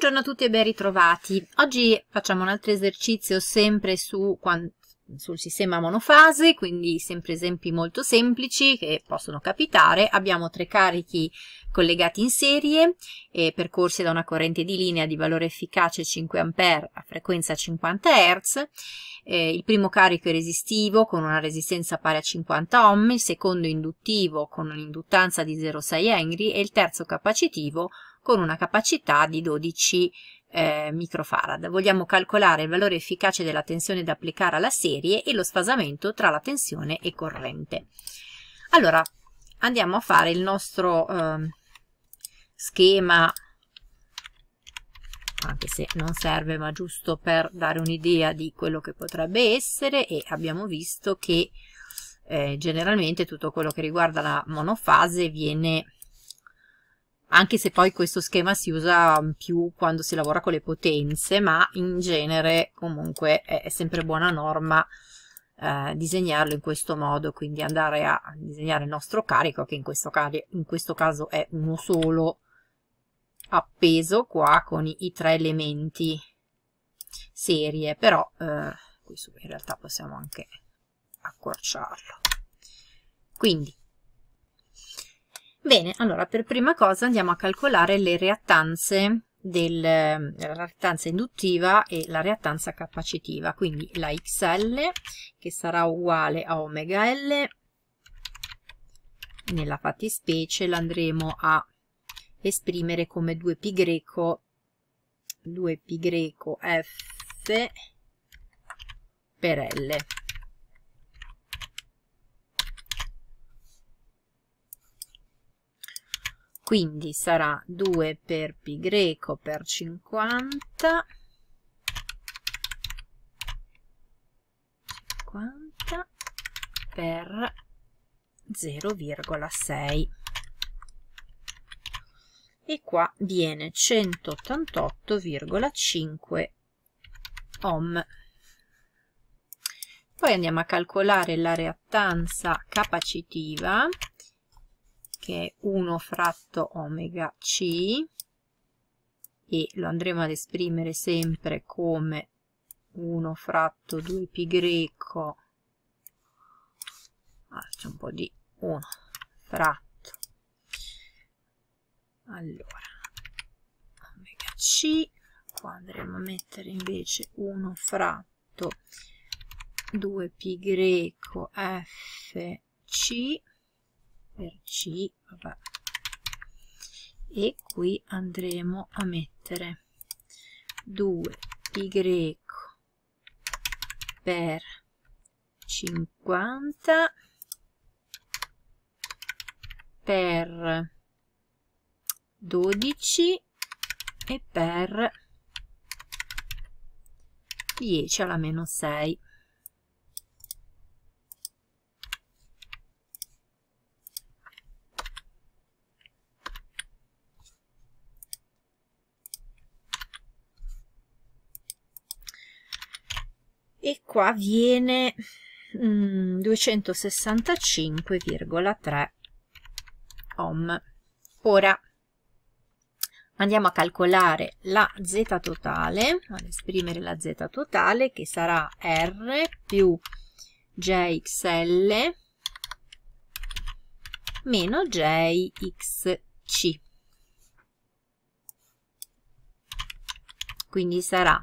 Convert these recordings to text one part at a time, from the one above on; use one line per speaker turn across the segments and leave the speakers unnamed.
Buongiorno a tutti e ben ritrovati. Oggi facciamo un altro esercizio sempre su, sul sistema monofase, quindi sempre esempi molto semplici che possono capitare. Abbiamo tre carichi collegati in serie e eh, percorsi da una corrente di linea di valore efficace 5A a frequenza 50 Hz. Eh, il primo carico è resistivo con una resistenza pari a 50 ohm, il secondo induttivo con un'induttanza di 0,6 Henry e il terzo capacitivo con con una capacità di 12 eh, microfarad. Vogliamo calcolare il valore efficace della tensione da applicare alla serie e lo sfasamento tra la tensione e corrente. Allora, andiamo a fare il nostro eh, schema anche se non serve ma giusto per dare un'idea di quello che potrebbe essere e abbiamo visto che eh, generalmente tutto quello che riguarda la monofase viene anche se poi questo schema si usa mm, più quando si lavora con le potenze, ma in genere comunque è, sempre buona norma eh, disegnarlo in questo modo, quindi andare a disegnare il nostro carico, che in questo, in questo caso è uno solo, appeso qua con i, i tre elementi serie, però eh, in realtà possiamo anche accorciarlo. Quindi Bene, allora per prima cosa andiamo a calcolare le reattanze del, eh, la reattanza induttiva e la reattanza capacitiva, quindi la XL che sarà uguale a omega L, nella fattispecie l'andremo a esprimere come 2π greco 2π greco f per L. quindi sarà 2 per pi greco per 50 50 per 0,6 e qua viene 188,5 ohm poi andiamo a calcolare la reattanza capacitiva che è 1 fratto omega c e lo andremo ad esprimere sempre come 1 fratto 2 pi greco allora, ah, un po' di 1 fratto allora omega c qua andremo a mettere invece 1 fratto 2 pi greco f c per C vabbè. e qui andremo a mettere 2y per 50 per 12 e per 10 alla meno 6 e qua viene mm, 265,3 ohm. Ora andiamo a calcolare la z totale, ad esprimere la z totale che sarà R più JXL meno JXC. Quindi sarà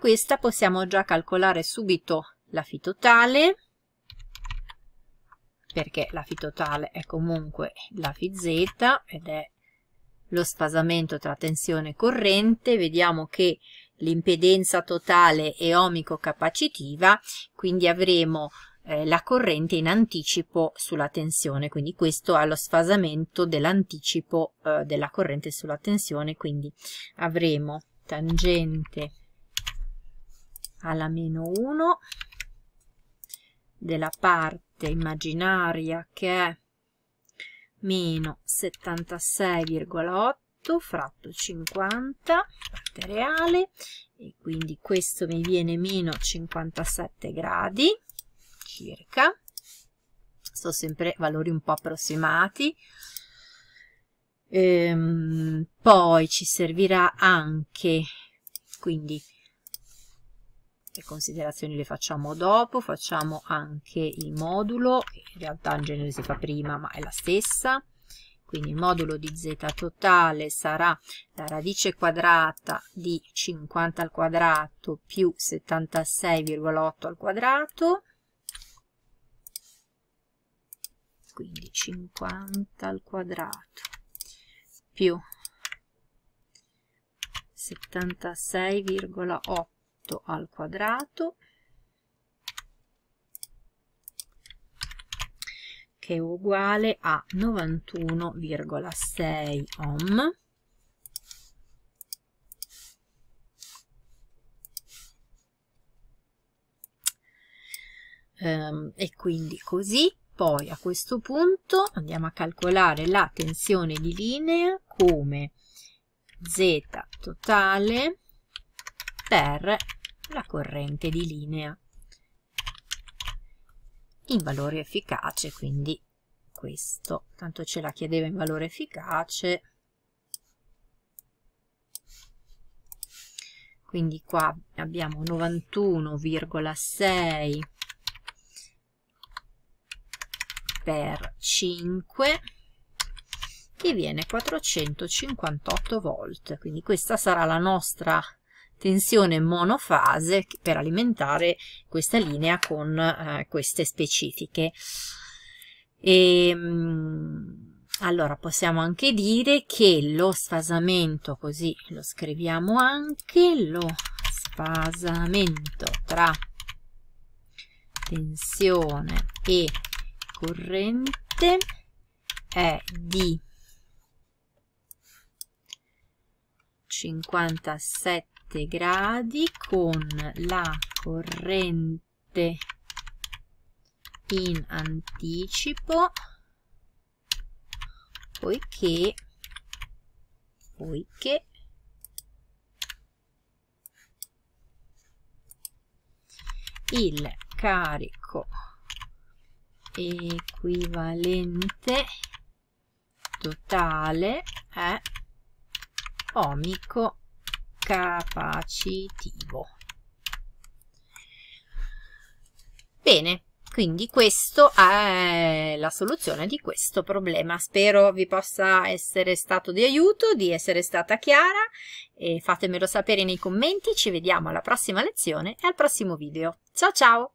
questa possiamo già calcolare subito la totale perché la totale è comunque la Fz ed è lo sfasamento tra tensione e corrente, vediamo che l'impedenza totale è ohmico-capacitiva, quindi avremo eh, la corrente in anticipo sulla tensione, quindi questo ha lo sfasamento dell'anticipo eh, della corrente sulla tensione, quindi avremo tangente alla meno 1 della parte immaginaria che è meno 76,8 fratto 50 parte reale e quindi questo mi viene meno 57 gradi circa sono sempre valori un po' approssimati ehm, poi ci servirà anche quindi le considerazioni le facciamo dopo, facciamo anche il modulo, che in realtà in genere si fa prima ma è la stessa, quindi il modulo di z totale sarà la radice quadrata di 50 al quadrato più 76,8 al quadrato, quindi 50 al quadrato più 76,8 8 al quadrato che è uguale a 91,6 ohm ehm, e quindi così poi a questo punto andiamo a calcolare la tensione di linea come z totale per la corrente di linea in valore efficace, quindi questo, tanto ce la chiedeva in valore efficace, quindi qua abbiamo 91,6 per 5 che viene 458 volt, quindi questa sarà la nostra tensione monofase per alimentare questa linea con eh, queste specifiche. E, ehm, allora possiamo anche dire che lo sfasamento, così lo scriviamo anche, lo sfasamento tra tensione e corrente è di 57 7 gradi con la corrente in anticipo poiché poiché il carico equivalente totale è ohmico capacitivo. Bene, quindi questa è la soluzione di questo problema. Spero vi possa essere stato di aiuto, di essere stata chiara e fatemelo sapere nei commenti. Ci vediamo alla prossima lezione e al prossimo video. Ciao ciao!